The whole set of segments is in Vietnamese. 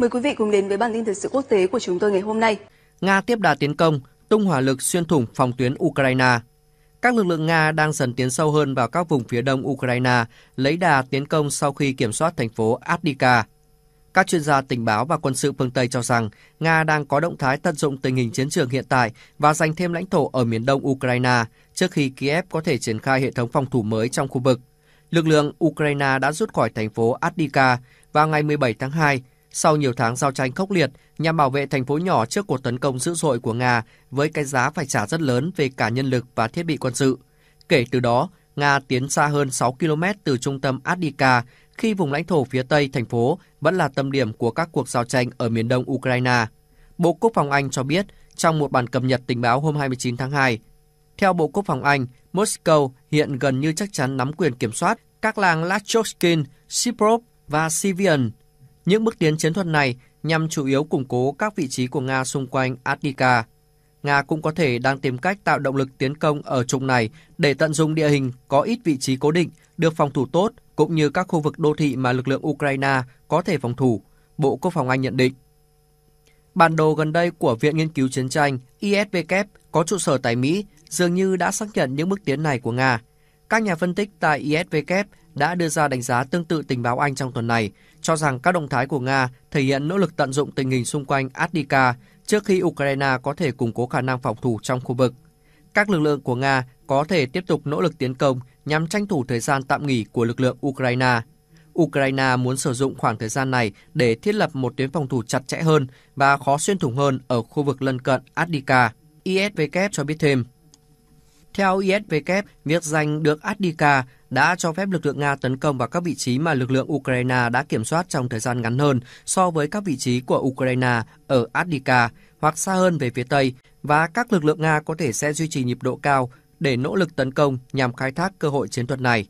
Mời quý vị cùng đến với bản tin thời sự quốc tế của chúng tôi ngày hôm nay. Nga tiếp đà tiến công, tung hỏa lực xuyên thủng phòng tuyến Ukraine. Các lực lượng Nga đang dần tiến sâu hơn vào các vùng phía đông Ukraine, lấy đà tiến công sau khi kiểm soát thành phố Adivka. Các chuyên gia tình báo và quân sự phương Tây cho rằng Nga đang có động thái tận dụng tình hình chiến trường hiện tại và giành thêm lãnh thổ ở miền đông Ukraine trước khi Kiev có thể triển khai hệ thống phòng thủ mới trong khu vực. Lực lượng Ukraine đã rút khỏi thành phố Adivka vào ngày 17 tháng 2 sau nhiều tháng giao tranh khốc liệt nhằm bảo vệ thành phố nhỏ trước cuộc tấn công dữ dội của Nga với cái giá phải trả rất lớn về cả nhân lực và thiết bị quân sự. Kể từ đó, Nga tiến xa hơn 6 km từ trung tâm Adika khi vùng lãnh thổ phía tây thành phố vẫn là tâm điểm của các cuộc giao tranh ở miền đông Ukraine. Bộ Quốc phòng Anh cho biết trong một bản cập nhật tình báo hôm 29 tháng 2, theo Bộ Quốc phòng Anh, Moscow hiện gần như chắc chắn nắm quyền kiểm soát các làng Lachovskin, Siprov và Sivian những bước tiến chiến thuật này nhằm chủ yếu củng cố các vị trí của Nga xung quanh Attica. Nga cũng có thể đang tìm cách tạo động lực tiến công ở trục này để tận dụng địa hình có ít vị trí cố định, được phòng thủ tốt cũng như các khu vực đô thị mà lực lượng Ukraine có thể phòng thủ, Bộ Quốc phòng Anh nhận định. Bản đồ gần đây của Viện Nghiên cứu Chiến tranh ISVK có trụ sở tại Mỹ dường như đã xác nhận những bước tiến này của Nga. Các nhà phân tích tại ISVK đã đưa ra đánh giá tương tự tình báo Anh trong tuần này, cho rằng các động thái của Nga thể hiện nỗ lực tận dụng tình hình xung quanh Adika trước khi Ukraine có thể củng cố khả năng phòng thủ trong khu vực. Các lực lượng của Nga có thể tiếp tục nỗ lực tiến công nhằm tranh thủ thời gian tạm nghỉ của lực lượng Ukraine. Ukraine muốn sử dụng khoảng thời gian này để thiết lập một tuyến phòng thủ chặt chẽ hơn và khó xuyên thủng hơn ở khu vực lân cận Adika. ISW cho biết thêm, theo ISW, việc giành được Adika đã cho phép lực lượng Nga tấn công vào các vị trí mà lực lượng Ukraine đã kiểm soát trong thời gian ngắn hơn so với các vị trí của Ukraine ở Adika hoặc xa hơn về phía Tây, và các lực lượng Nga có thể sẽ duy trì nhịp độ cao để nỗ lực tấn công nhằm khai thác cơ hội chiến thuật này.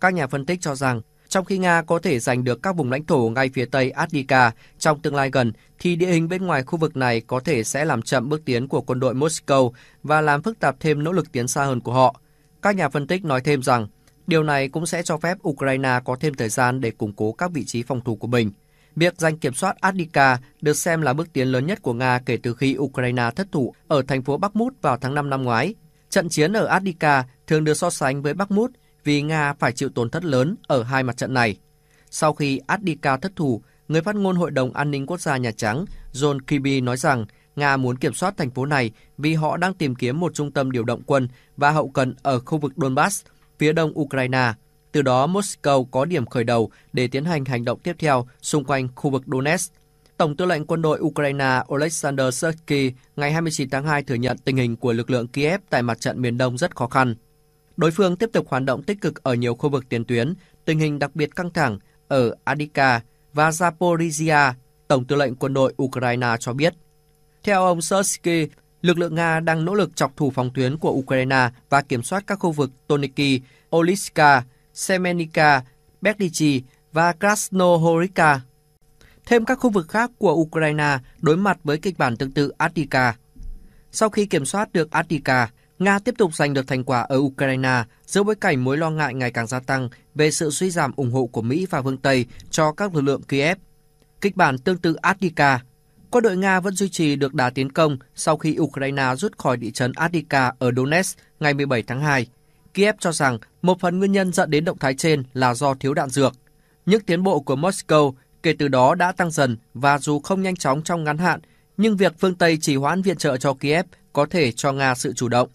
Các nhà phân tích cho rằng trong khi Nga có thể giành được các vùng lãnh thổ ngay phía tây Adnica trong tương lai gần, thì địa hình bên ngoài khu vực này có thể sẽ làm chậm bước tiến của quân đội Moscow và làm phức tạp thêm nỗ lực tiến xa hơn của họ. Các nhà phân tích nói thêm rằng, điều này cũng sẽ cho phép Ukraine có thêm thời gian để củng cố các vị trí phòng thủ của mình. Việc giành kiểm soát Adnica được xem là bước tiến lớn nhất của Nga kể từ khi Ukraine thất thủ ở thành phố Bakhmut vào tháng 5 năm ngoái. Trận chiến ở Adnica thường được so sánh với Bakhmut vì Nga phải chịu tổn thất lớn ở hai mặt trận này. Sau khi Adika thất thủ, người phát ngôn Hội đồng An ninh Quốc gia Nhà Trắng John Kirby nói rằng Nga muốn kiểm soát thành phố này vì họ đang tìm kiếm một trung tâm điều động quân và hậu cần ở khu vực Donbass, phía đông Ukraine. Từ đó, Moscow có điểm khởi đầu để tiến hành hành động tiếp theo xung quanh khu vực Donetsk. Tổng tư lệnh quân đội Ukraine Oleksandr Sersky ngày 29 tháng 2 thừa nhận tình hình của lực lượng Kiev tại mặt trận miền đông rất khó khăn. Đối phương tiếp tục hoạt động tích cực ở nhiều khu vực tiền tuyến, tình hình đặc biệt căng thẳng ở Adika và Zaporizhia, Tổng tư lệnh quân đội Ukraine cho biết. Theo ông Sersky, lực lượng Nga đang nỗ lực chọc thủ phòng tuyến của Ukraine và kiểm soát các khu vực Toniki, Oliska, Semenika, Berdichi và Krasnohorivka. Thêm các khu vực khác của Ukraine đối mặt với kịch bản tương tự Attica. Sau khi kiểm soát được Attica, Nga tiếp tục giành được thành quả ở Ukraine giữa bối cảnh mối lo ngại ngày càng gia tăng về sự suy giảm ủng hộ của Mỹ và phương Tây cho các lực lượng Kiev. Kịch bản tương tự Adika, quân đội Nga vẫn duy trì được đà tiến công sau khi Ukraine rút khỏi địa chấn Adika ở Donetsk ngày 17 tháng 2. Kiev cho rằng một phần nguyên nhân dẫn đến động thái trên là do thiếu đạn dược. Những tiến bộ của Moscow kể từ đó đã tăng dần và dù không nhanh chóng trong ngắn hạn, nhưng việc phương Tây chỉ hoãn viện trợ cho Kiev có thể cho Nga sự chủ động.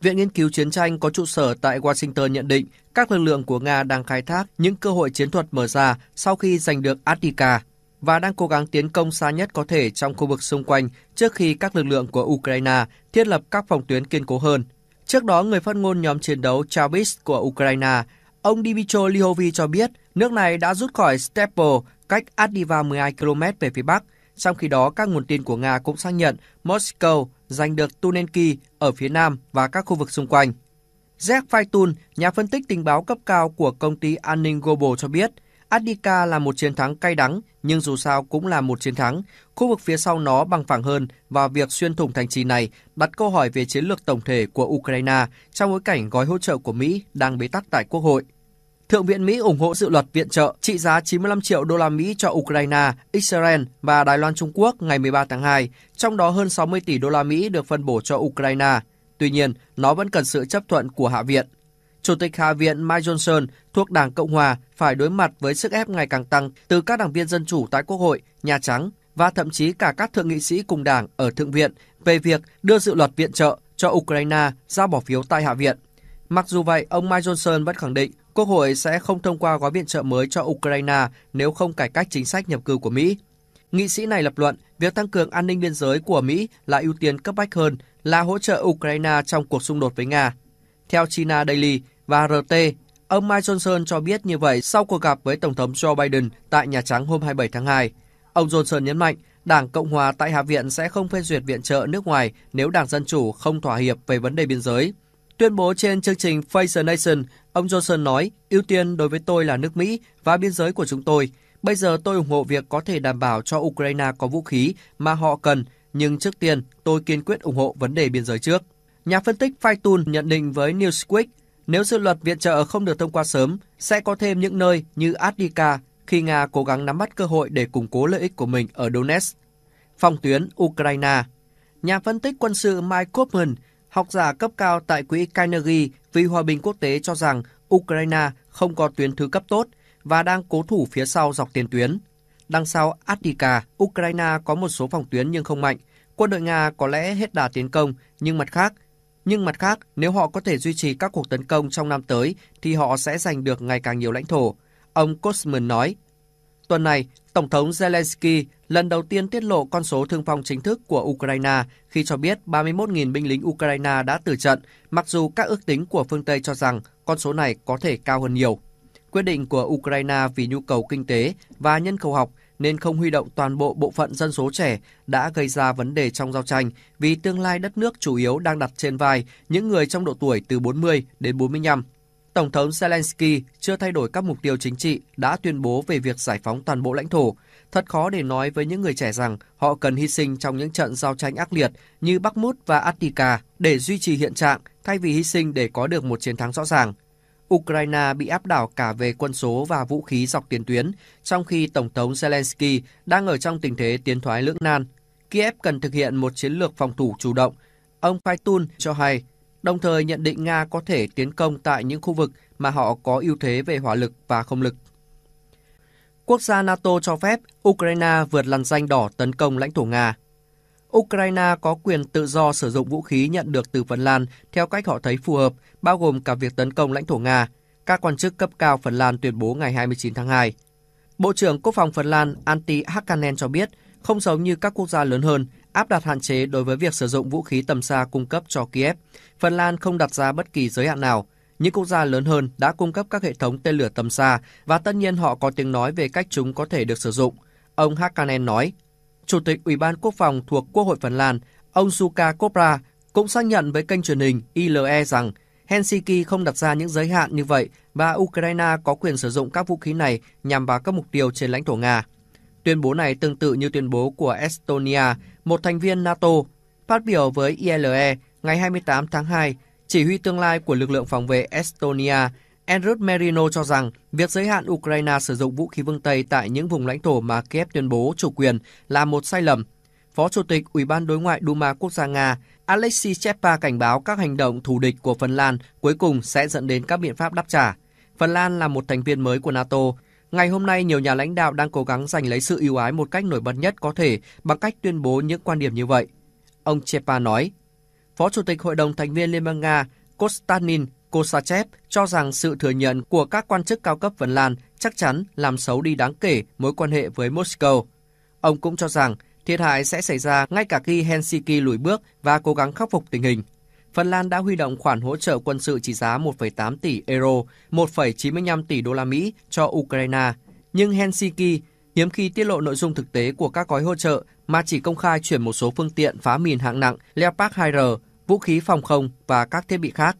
Viện Nghiên cứu Chiến tranh có trụ sở tại Washington nhận định các lực lượng của Nga đang khai thác những cơ hội chiến thuật mở ra sau khi giành được Attica và đang cố gắng tiến công xa nhất có thể trong khu vực xung quanh trước khi các lực lượng của Ukraine thiết lập các phòng tuyến kiên cố hơn. Trước đó, người phát ngôn nhóm chiến đấu Chavis của Ukraine, ông Dmytro Lihovi cho biết nước này đã rút khỏi Stepo cách Adiva 12 km về phía bắc. Trong khi đó, các nguồn tin của Nga cũng xác nhận Moscow giành được Tunenki ở phía nam và các khu vực xung quanh. Jack Faitun, nhà phân tích tình báo cấp cao của công ty an ninh Global cho biết, Adika là một chiến thắng cay đắng, nhưng dù sao cũng là một chiến thắng. Khu vực phía sau nó bằng phẳng hơn và việc xuyên thủng thành trì này đặt câu hỏi về chiến lược tổng thể của Ukraine trong bối cảnh gói hỗ trợ của Mỹ đang bế tắc tại Quốc hội. Thượng viện Mỹ ủng hộ dự luật viện trợ trị giá 95 triệu đô la Mỹ cho Ukraine, Israel và Đài Loan Trung Quốc ngày 13 tháng 2, trong đó hơn 60 tỷ đô la Mỹ được phân bổ cho Ukraine. Tuy nhiên, nó vẫn cần sự chấp thuận của Hạ viện. Chủ tịch Hạ viện Mike Johnson thuộc Đảng Cộng hòa phải đối mặt với sức ép ngày càng tăng từ các đảng viên dân chủ tại Quốc hội, Nhà Trắng và thậm chí cả các thượng nghị sĩ cùng đảng ở Thượng viện về việc đưa dự luật viện trợ cho Ukraine ra bỏ phiếu tại Hạ viện. Mặc dù vậy, ông Mike Johnson vẫn khẳng định Quốc hội sẽ không thông qua gói viện trợ mới cho Ukraine nếu không cải cách chính sách nhập cư của Mỹ. Nghị sĩ này lập luận việc tăng cường an ninh biên giới của Mỹ là ưu tiên cấp bách hơn là hỗ trợ Ukraine trong cuộc xung đột với Nga. Theo China Daily và RT, ông Mike Johnson cho biết như vậy sau cuộc gặp với Tổng thống Joe Biden tại Nhà Trắng hôm 27 tháng 2. Ông Johnson nhấn mạnh Đảng Cộng hòa tại Hạ viện sẽ không phê duyệt viện trợ nước ngoài nếu Đảng Dân Chủ không thỏa hiệp về vấn đề biên giới – Tuyên bố trên chương trình Face the Nation, ông Johnson nói, ưu tiên đối với tôi là nước Mỹ và biên giới của chúng tôi. Bây giờ tôi ủng hộ việc có thể đảm bảo cho Ukraine có vũ khí mà họ cần, nhưng trước tiên tôi kiên quyết ủng hộ vấn đề biên giới trước. Nhà phân tích Faitun nhận định với Newsweek, nếu dự luật viện trợ không được thông qua sớm, sẽ có thêm những nơi như Adlika khi Nga cố gắng nắm bắt cơ hội để củng cố lợi ích của mình ở Donetsk. Phòng tuyến Ukraine Nhà phân tích quân sự Mike Koopman Học giả cấp cao tại quỹ Carnegie vì hòa bình quốc tế cho rằng Ukraine không có tuyến thứ cấp tốt và đang cố thủ phía sau dọc tiền tuyến. Đằng sau Attica, Ukraine có một số phòng tuyến nhưng không mạnh. Quân đội Nga có lẽ hết đà tiến công, nhưng mặt khác, nhưng mặt khác, nếu họ có thể duy trì các cuộc tấn công trong năm tới thì họ sẽ giành được ngày càng nhiều lãnh thổ. Ông Kosman nói Tuần này, Tổng thống Zelensky lần đầu tiên tiết lộ con số thương vong chính thức của Ukraine khi cho biết 31.000 binh lính Ukraine đã tử trận, mặc dù các ước tính của phương Tây cho rằng con số này có thể cao hơn nhiều. Quyết định của Ukraine vì nhu cầu kinh tế và nhân khẩu học nên không huy động toàn bộ bộ phận dân số trẻ đã gây ra vấn đề trong giao tranh vì tương lai đất nước chủ yếu đang đặt trên vai những người trong độ tuổi từ 40 đến 45 Tổng thống Zelensky chưa thay đổi các mục tiêu chính trị đã tuyên bố về việc giải phóng toàn bộ lãnh thổ. Thật khó để nói với những người trẻ rằng họ cần hy sinh trong những trận giao tranh ác liệt như Bắc Mút và Attica để duy trì hiện trạng thay vì hy sinh để có được một chiến thắng rõ ràng. Ukraine bị áp đảo cả về quân số và vũ khí dọc tiền tuyến, trong khi Tổng thống Zelensky đang ở trong tình thế tiến thoái lưỡng nan. Kiev cần thực hiện một chiến lược phòng thủ chủ động. Ông Faitun cho hay đồng thời nhận định Nga có thể tiến công tại những khu vực mà họ có ưu thế về hỏa lực và không lực. Quốc gia NATO cho phép Ukraine vượt làn danh đỏ tấn công lãnh thổ Nga. Ukraine có quyền tự do sử dụng vũ khí nhận được từ Phần Lan theo cách họ thấy phù hợp, bao gồm cả việc tấn công lãnh thổ Nga, các quan chức cấp cao Phần Lan tuyên bố ngày 29 tháng 2. Bộ trưởng Quốc phòng Phần Lan Antti Hakkanen cho biết, không giống như các quốc gia lớn hơn, áp đặt hạn chế đối với việc sử dụng vũ khí tầm xa cung cấp cho Kiev. Phần Lan không đặt ra bất kỳ giới hạn nào. Những quốc gia lớn hơn đã cung cấp các hệ thống tên lửa tầm xa và tất nhiên họ có tiếng nói về cách chúng có thể được sử dụng. Ông Hakanen nói, Chủ tịch Ủy ban Quốc phòng thuộc Quốc hội Phần Lan, ông Suka Kopra cũng xác nhận với kênh truyền hình ILE rằng Helsinki không đặt ra những giới hạn như vậy và Ukraine có quyền sử dụng các vũ khí này nhằm vào các mục tiêu trên lãnh thổ Nga. Tuyên bố này tương tự như tuyên bố của Estonia, một thành viên NATO, phát biểu với ILE ngày 28 tháng 2, chỉ huy tương lai của lực lượng phòng vệ Estonia Enrut Merino cho rằng việc giới hạn Ukraine sử dụng vũ khí phương Tây tại những vùng lãnh thổ mà Kiev tuyên bố chủ quyền là một sai lầm. Phó Chủ tịch Ủy ban Đối ngoại Duma Quốc gia Nga Alexei Chepa cảnh báo các hành động thù địch của Phần Lan cuối cùng sẽ dẫn đến các biện pháp đáp trả. Phần Lan là một thành viên mới của NATO Ngày hôm nay, nhiều nhà lãnh đạo đang cố gắng giành lấy sự ưu ái một cách nổi bật nhất có thể bằng cách tuyên bố những quan điểm như vậy. Ông Chepa nói, Phó Chủ tịch Hội đồng thành viên Liên bang Nga Kostanin Kosachev cho rằng sự thừa nhận của các quan chức cao cấp Phần Lan chắc chắn làm xấu đi đáng kể mối quan hệ với Moscow. Ông cũng cho rằng thiệt hại sẽ xảy ra ngay cả khi Helsinki lùi bước và cố gắng khắc phục tình hình. Phần Lan đã huy động khoản hỗ trợ quân sự trị giá 1,8 tỷ euro, 1,95 tỷ đô la Mỹ cho Ukraine, nhưng Helsinki hiếm khi tiết lộ nội dung thực tế của các gói hỗ trợ mà chỉ công khai chuyển một số phương tiện phá mìn hạng nặng Leopard 2R, vũ khí phòng không và các thiết bị khác.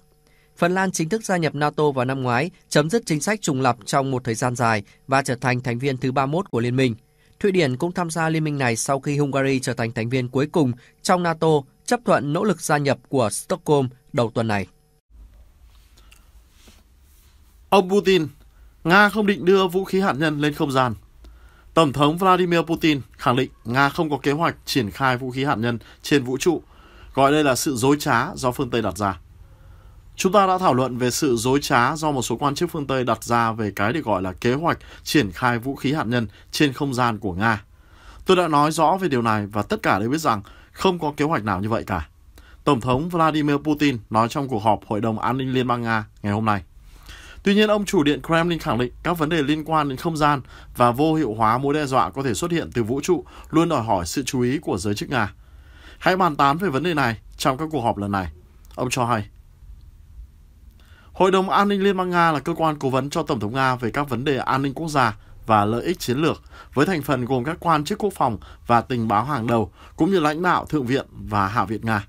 Phần Lan chính thức gia nhập NATO vào năm ngoái, chấm dứt chính sách trùng lập trong một thời gian dài và trở thành thành viên thứ 31 của liên minh. Thụy Điển cũng tham gia liên minh này sau khi Hungary trở thành thành viên cuối cùng trong NATO chấp thuận nỗ lực gia nhập của Stockholm đầu tuần này. Ông Putin, Nga không định đưa vũ khí hạt nhân lên không gian. Tổng thống Vladimir Putin khẳng định Nga không có kế hoạch triển khai vũ khí hạt nhân trên vũ trụ, gọi đây là sự dối trá do phương Tây đặt ra. Chúng ta đã thảo luận về sự dối trá do một số quan chức phương Tây đặt ra về cái được gọi là kế hoạch triển khai vũ khí hạt nhân trên không gian của Nga. Tôi đã nói rõ về điều này và tất cả đều biết rằng không có kế hoạch nào như vậy cả. Tổng thống Vladimir Putin nói trong cuộc họp Hội đồng An ninh Liên bang Nga ngày hôm nay. Tuy nhiên, ông chủ điện Kremlin khẳng định các vấn đề liên quan đến không gian và vô hiệu hóa mối đe dọa có thể xuất hiện từ vũ trụ luôn đòi hỏi sự chú ý của giới chức Nga. Hãy bàn tán về vấn đề này trong các cuộc họp lần này, ông cho hay. Hội đồng An ninh Liên bang Nga là cơ quan cố vấn cho Tổng thống Nga về các vấn đề an ninh quốc gia và lợi ích chiến lược với thành phần gồm các quan chức quốc phòng và tình báo hàng đầu cũng như lãnh đạo Thượng viện và Hạ viện Nga.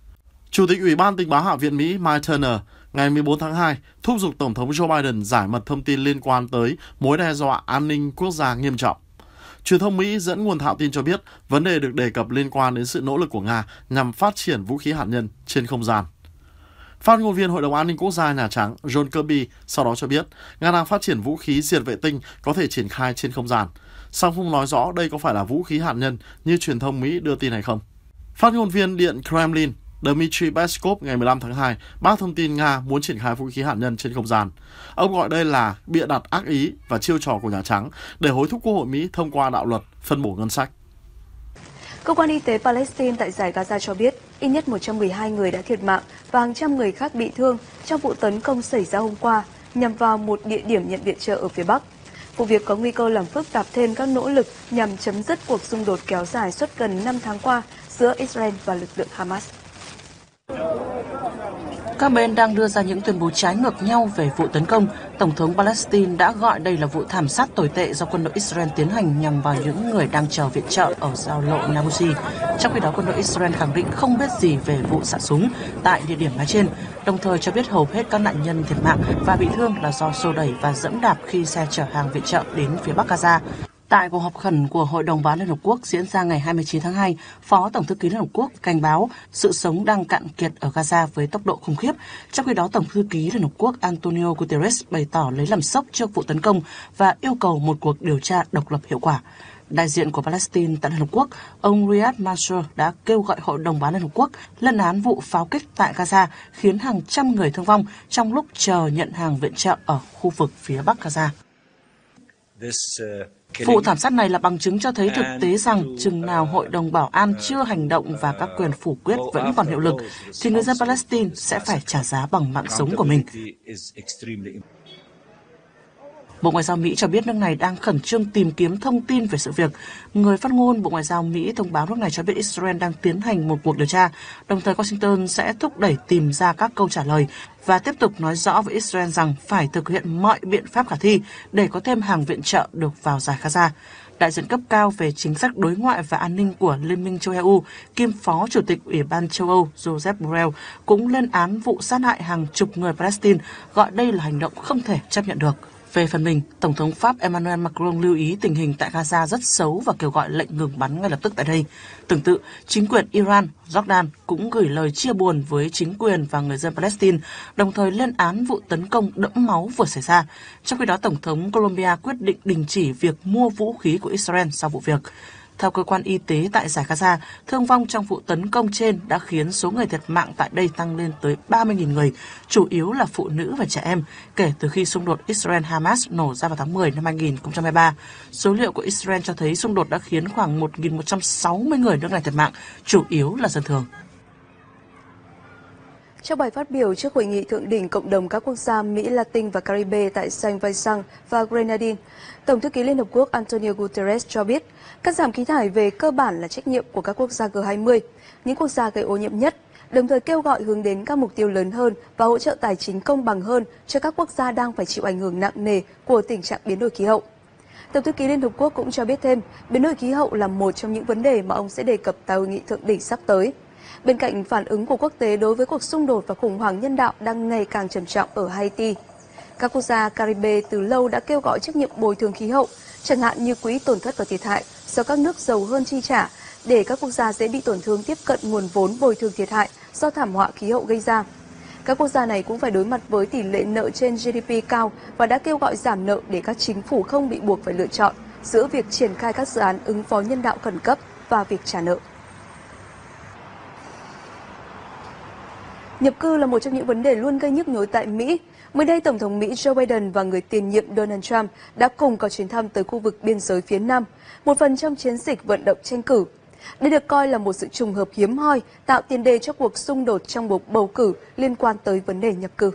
Chủ tịch Ủy ban Tình báo Hạ viện Mỹ Mike Turner ngày 14 tháng 2 thúc giục Tổng thống Joe Biden giải mật thông tin liên quan tới mối đe dọa an ninh quốc gia nghiêm trọng. Truyền thông Mỹ dẫn nguồn thạo tin cho biết vấn đề được đề cập liên quan đến sự nỗ lực của Nga nhằm phát triển vũ khí hạt nhân trên không gian. Phát ngôn viên Hội đồng An ninh Quốc gia Nhà Trắng John Kirby sau đó cho biết Nga đang phát triển vũ khí diệt vệ tinh có thể triển khai trên không gian, song không nói rõ đây có phải là vũ khí hạt nhân như truyền thông Mỹ đưa tin hay không. Phát ngôn viên Điện Kremlin Dmitry Peskov ngày 15 tháng 2 bác thông tin Nga muốn triển khai vũ khí hạt nhân trên không gian. Ông gọi đây là bịa đặt ác ý và chiêu trò của Nhà Trắng để hối thúc Quốc hội Mỹ thông qua đạo luật phân bổ ngân sách. Cơ quan y tế Palestine tại giải Gaza cho biết ít nhất 112 người đã thiệt mạng và hàng trăm người khác bị thương trong vụ tấn công xảy ra hôm qua nhằm vào một địa điểm nhận viện trợ ở phía Bắc. Vụ việc có nguy cơ làm phức tạp thêm các nỗ lực nhằm chấm dứt cuộc xung đột kéo dài suốt gần 5 tháng qua giữa Israel và lực lượng Hamas. Các bên đang đưa ra những tuyên bố trái ngược nhau về vụ tấn công. Tổng thống Palestine đã gọi đây là vụ thảm sát tồi tệ do quân đội Israel tiến hành nhằm vào những người đang chờ viện trợ ở giao lộ Nabucco. Trong khi đó, quân đội Israel khẳng định không biết gì về vụ xả súng tại địa điểm nói trên, đồng thời cho biết hầu hết các nạn nhân thiệt mạng và bị thương là do xô đẩy và dẫm đạp khi xe chở hàng viện trợ đến phía Bắc Gaza. Tại cuộc họp khẩn của Hội đồng Bán Liên Hợp Quốc diễn ra ngày 29 tháng 2, Phó Tổng thư ký Liên Hợp Quốc cảnh báo sự sống đang cạn kiệt ở Gaza với tốc độ khủng khiếp. Trong khi đó, Tổng thư ký Liên Hợp Quốc Antonio Guterres bày tỏ lấy làm sốc trước vụ tấn công và yêu cầu một cuộc điều tra độc lập hiệu quả. Đại diện của Palestine tại Liên Hợp Quốc, ông Riyad Mansour đã kêu gọi Hội đồng bán Liên Hợp Quốc lên án vụ pháo kích tại Gaza khiến hàng trăm người thương vong trong lúc chờ nhận hàng viện trợ ở khu vực phía Bắc Gaza. This, uh... Vụ thảm sát này là bằng chứng cho thấy thực tế rằng chừng nào ờ, Hội đồng Bảo an ờ, chưa hành động và các quyền phủ quyết vẫn còn hiệu lực, thì người dân Palestine sẽ phải trả giá bằng mạng sống của mình. Bộ Ngoại giao Mỹ cho biết nước này đang khẩn trương tìm kiếm thông tin về sự việc. Người phát ngôn Bộ Ngoại giao Mỹ thông báo nước này cho biết Israel đang tiến hành một cuộc điều tra, đồng thời Washington sẽ thúc đẩy tìm ra các câu trả lời và tiếp tục nói rõ với Israel rằng phải thực hiện mọi biện pháp khả thi để có thêm hàng viện trợ được vào giải Gaza. Đại diện cấp cao về chính sách đối ngoại và an ninh của Liên minh châu Âu, kiêm phó chủ tịch Ủy ban châu Âu Joseph Borrell cũng lên án vụ sát hại hàng chục người Palestine, gọi đây là hành động không thể chấp nhận được. Về phần mình, Tổng thống Pháp Emmanuel Macron lưu ý tình hình tại Gaza rất xấu và kêu gọi lệnh ngừng bắn ngay lập tức tại đây. Tương tự, chính quyền Iran, Jordan cũng gửi lời chia buồn với chính quyền và người dân Palestine, đồng thời lên án vụ tấn công đẫm máu vừa xảy ra. Trong khi đó, Tổng thống Colombia quyết định đình chỉ việc mua vũ khí của Israel sau vụ việc. Theo cơ quan y tế tại giải Gaza, thương vong trong vụ tấn công trên đã khiến số người thiệt mạng tại đây tăng lên tới 30.000 người, chủ yếu là phụ nữ và trẻ em, kể từ khi xung đột Israel-Hamas nổ ra vào tháng 10 năm 2023. Số liệu của Israel cho thấy xung đột đã khiến khoảng 1.160 người nước này thiệt mạng, chủ yếu là dân thường. Trong bài phát biểu trước hội nghị thượng đỉnh cộng đồng các quốc gia Mỹ Latin và Caribe tại Saint Vincent và Grenadines, Tổng thư ký Liên Hợp Quốc Antonio Guterres cho biết, cắt giảm khí thải về cơ bản là trách nhiệm của các quốc gia G20, những quốc gia gây ô nhiễm nhất, đồng thời kêu gọi hướng đến các mục tiêu lớn hơn và hỗ trợ tài chính công bằng hơn cho các quốc gia đang phải chịu ảnh hưởng nặng nề của tình trạng biến đổi khí hậu. Tổng thư ký Liên Hợp Quốc cũng cho biết thêm, biến đổi khí hậu là một trong những vấn đề mà ông sẽ đề cập tại hội nghị thượng đỉnh sắp tới bên cạnh phản ứng của quốc tế đối với cuộc xung đột và khủng hoảng nhân đạo đang ngày càng trầm trọng ở Haiti. Các quốc gia Caribe từ lâu đã kêu gọi trách nhiệm bồi thường khí hậu, chẳng hạn như quỹ tổn thất và thiệt hại do các nước giàu hơn chi trả, để các quốc gia dễ bị tổn thương tiếp cận nguồn vốn bồi thường thiệt hại do thảm họa khí hậu gây ra. Các quốc gia này cũng phải đối mặt với tỷ lệ nợ trên GDP cao và đã kêu gọi giảm nợ để các chính phủ không bị buộc phải lựa chọn giữa việc triển khai các dự án ứng phó nhân đạo khẩn cấp và việc trả nợ. Nhập cư là một trong những vấn đề luôn gây nhức nhối tại Mỹ. Mới đây, Tổng thống Mỹ Joe Biden và người tiền nhiệm Donald Trump đã cùng có chuyến thăm tới khu vực biên giới phía Nam, một phần trong chiến dịch vận động tranh cử. Đây được coi là một sự trùng hợp hiếm hoi, tạo tiền đề cho cuộc xung đột trong cuộc bầu cử liên quan tới vấn đề nhập cư.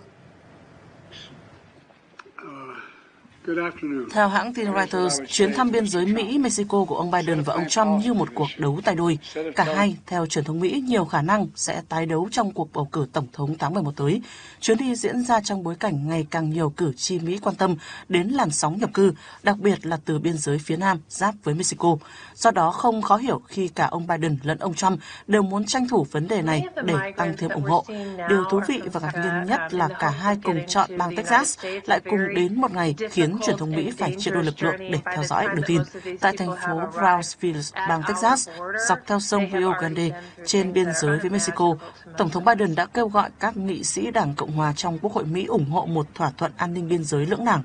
Theo hãng tin Reuters, chuyến thăm biên giới Mỹ-Mexico của ông Biden và ông Trump như một cuộc đấu tay đôi. Cả hai, theo truyền thống Mỹ, nhiều khả năng sẽ tái đấu trong cuộc bầu cử Tổng thống tháng 11 tới. Chuyến đi diễn ra trong bối cảnh ngày càng nhiều cử tri Mỹ quan tâm đến làn sóng nhập cư, đặc biệt là từ biên giới phía Nam giáp với Mexico. Do đó, không khó hiểu khi cả ông Biden lẫn ông Trump đều muốn tranh thủ vấn đề này để tăng thêm ủng hộ. Điều thú vị và ngạc nhiên nhất là cả hai cùng chọn bang Texas, lại cùng đến một ngày khiến cấm truyền thông Mỹ phải triệu đôi lực lượng để theo dõi đưa tin. Tại thành phố Brownsville, bang Texas, dọc theo sông Rio Grande trên biên giới với Mexico, Tổng thống Biden đã kêu gọi các nghị sĩ Đảng Cộng hòa trong Quốc hội Mỹ ủng hộ một thỏa thuận an ninh biên giới lưỡng đảng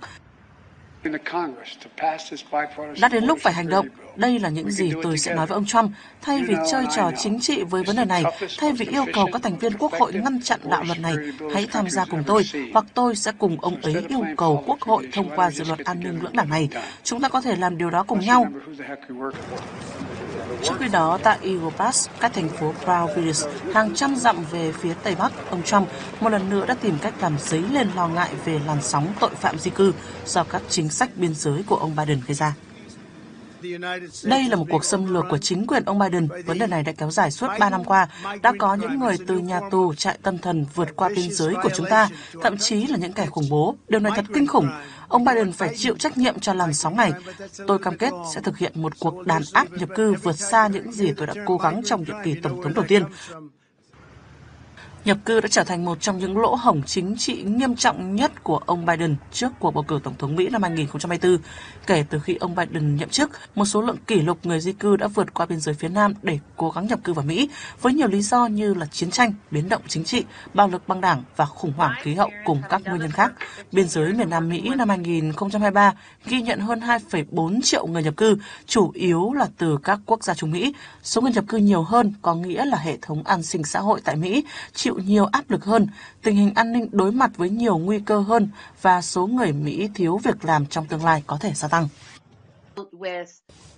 đã đến lúc phải hành động. Đây là những gì tôi sẽ nói với ông Trump, thay vì chơi trò chính trị với vấn đề này, thay vì yêu cầu các thành viên Quốc hội ngăn chặn đạo luật này, hãy tham gia cùng tôi, hoặc tôi sẽ cùng ông ấy yêu cầu Quốc hội thông qua dự luật an ninh lưỡng đảng này. Chúng ta có thể làm điều đó cùng nhau. Trước khi đó, tại Eagle Pass, cách thành phố Brown Village, hàng trăm dặm về phía Tây Bắc, ông Trump một lần nữa đã tìm cách làm dấy lên lo ngại về làn sóng tội phạm di cư do các chính sách biên giới của ông Biden gây ra. Đây là một cuộc xâm lược của chính quyền ông Biden. Vấn đề này đã kéo dài suốt 3 năm qua. Đã có những người từ nhà tù, trại tâm thần vượt qua biên giới của chúng ta, thậm chí là những kẻ khủng bố. Điều này thật kinh khủng. Ông Biden phải chịu trách nhiệm cho làn sóng này. Tôi cam kết sẽ thực hiện một cuộc đàn áp nhập cư vượt xa những gì tôi đã cố gắng trong nhiệm kỳ tổng thống đầu tiên nhập cư đã trở thành một trong những lỗ hổng chính trị nghiêm trọng nhất của ông Biden trước cuộc bầu cử Tổng thống Mỹ năm 2024. Kể từ khi ông Biden nhậm chức, một số lượng kỷ lục người di cư đã vượt qua biên giới phía Nam để cố gắng nhập cư vào Mỹ với nhiều lý do như là chiến tranh, biến động chính trị, bạo lực băng đảng và khủng hoảng khí hậu cùng các nguyên nhân khác. Biên giới miền Nam Mỹ năm 2023 ghi nhận hơn 2,4 triệu người nhập cư, chủ yếu là từ các quốc gia Trung Mỹ. Số người nhập cư nhiều hơn có nghĩa là hệ thống an sinh xã hội tại Mỹ chịu nhiều áp lực hơn, tình hình an ninh đối mặt với nhiều nguy cơ hơn và số người Mỹ thiếu việc làm trong tương lai có thể gia tăng. Um,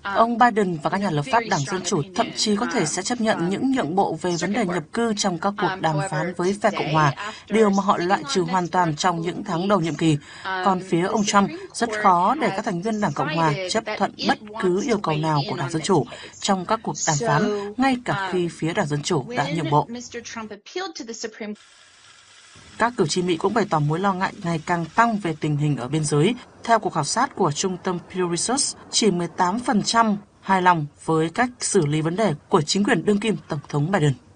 ông Biden và các nhà lập pháp Đảng Dân Chủ thậm chí có thể sẽ chấp nhận um, những nhượng bộ về vấn đề nhập cư trong các cuộc um, đàm phán với phe Cộng Hòa, điều mà họ loại trừ hoàn toàn uh, trong những tháng đầu nhiệm kỳ. Còn phía ông Trump rất khó để các thành viên Đảng Cộng Hòa chấp thuận bất cứ yêu cầu nào của Đảng Dân Chủ trong các cuộc đàm phán, ngay cả khi phía Đảng Dân Chủ đã nhượng bộ. Các cử tri Mỹ cũng bày tỏ mối lo ngại ngày càng tăng về tình hình ở biên giới. Theo cuộc khảo sát của Trung tâm Pew Research, chỉ 18% hài lòng với cách xử lý vấn đề của chính quyền đương kim Tổng thống Biden.